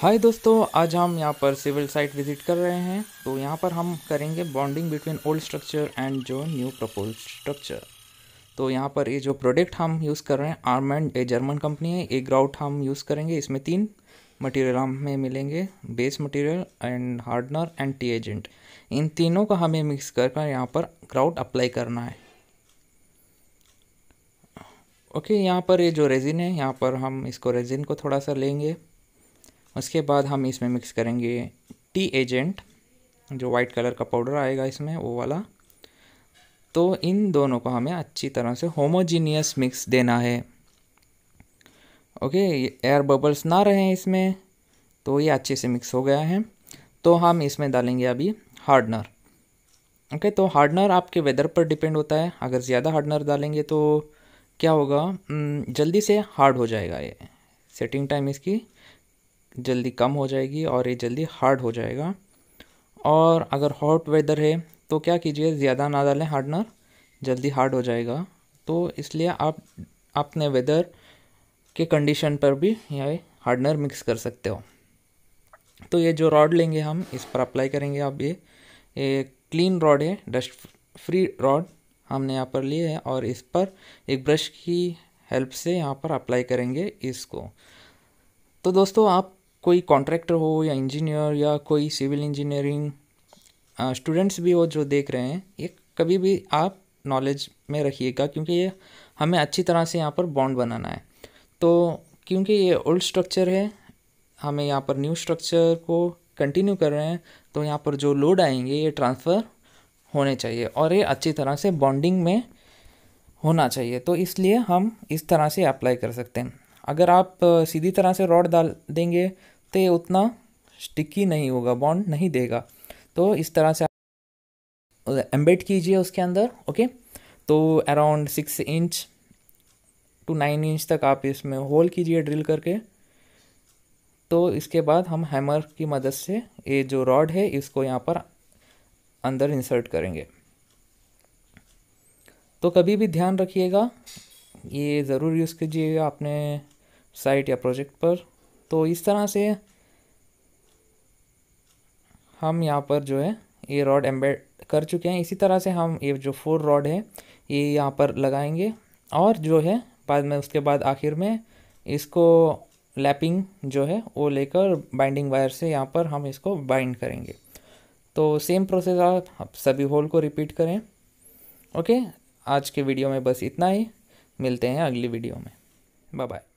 हाय दोस्तों आज हम यहाँ पर सिविल साइट विजिट कर रहे हैं तो यहाँ पर हम करेंगे bonding between old structure and जो न्यू प्रपोज स्ट्रक्चर तो यहाँ पर ये जो प्रोडक्ट हम यूज़ कर रहे हैं एंड ए जर्मन कंपनी है ए ग्राउट हम यूज़ करेंगे इसमें तीन मटेरियल हमें मिलेंगे base material and hardener and T agent इन तीनों का हमें मिक्स कर कर यहाँ पर ग्राउट अप्लाई करना है ओके यहाँ पर ये जो रेजिन है यहाँ पर हम इसको रेजिन को थोड़ा सा लेंगे उसके बाद हम इसमें मिक्स करेंगे टी एजेंट जो वाइट कलर का पाउडर आएगा इसमें वो वाला तो इन दोनों को हमें अच्छी तरह से होमोजीनियस मिक्स देना है ओके एयर बबल्स ना रहे इसमें तो ये अच्छे से मिक्स हो गया है तो हम इसमें डालेंगे अभी हार्डनर ओके तो हार्डनर आपके वेदर पर डिपेंड होता है अगर ज़्यादा हार्डनर डालेंगे तो क्या होगा हम्म, जल्दी से हार्ड हो जाएगा ये सेटिंग टाइम इसकी जल्दी कम हो जाएगी और ये जल्दी हार्ड हो जाएगा और अगर हॉट वेदर है तो क्या कीजिए ज़्यादा ना डालें हार्डनर जल्दी हार्ड हो जाएगा तो इसलिए आप अपने वेदर के कंडीशन पर भी यह हार्डनर मिक्स कर सकते हो तो ये जो रॉड लेंगे हम इस पर अप्लाई करेंगे आप ये ये क्लीन रॉड है डस्ट फ्री रॉड हमने यहाँ पर लिए है और इस पर एक ब्रश की हेल्प से यहाँ पर अप्लाई करेंगे इसको तो दोस्तों आप कोई कॉन्ट्रैक्टर हो या इंजीनियर या कोई सिविल इंजीनियरिंग स्टूडेंट्स भी हो जो देख रहे हैं ये कभी भी आप नॉलेज में रखिएगा क्योंकि ये हमें अच्छी तरह से यहाँ पर बॉन्ड बनाना है तो क्योंकि ये ओल्ड स्ट्रक्चर है हमें यहाँ पर न्यू स्ट्रक्चर को कंटिन्यू कर रहे हैं तो यहाँ पर जो लोड आएंगे ये ट्रांसफ़र होने चाहिए और ये अच्छी तरह से बॉन्डिंग में होना चाहिए तो इसलिए हम इस तरह से अप्लाई कर सकते हैं अगर आप सीधी तरह से रॉड डाल देंगे तो उतना स्टिकी नहीं होगा बॉन्ड नहीं देगा तो इस तरह से एम्बेड कीजिए उसके अंदर ओके तो around six inch to nine inch तक आप इसमें होल कीजिए ड्रिल करके तो इसके बाद हम हैमर की मदद से ये जो रॉड है इसको यहाँ पर अंदर इंसर्ट करेंगे तो कभी भी ध्यान रखिएगा ये ज़रूर यूज़ कीजिएगा अपने साइट या प्रोजेक्ट पर तो इस तरह से हम यहाँ पर जो है ये रॉड एम्बेड कर चुके हैं इसी तरह से हम ये जो फोर रॉड है ये यहाँ पर लगाएंगे और जो है बाद में उसके बाद आखिर में इसको लैपिंग जो है वो लेकर बाइंडिंग वायर से यहाँ पर हम इसको बाइंड करेंगे तो सेम प्रोसेस आप सभी होल को रिपीट करें ओके आज के वीडियो में बस इतना ही मिलते हैं अगली वीडियो में बाय बाय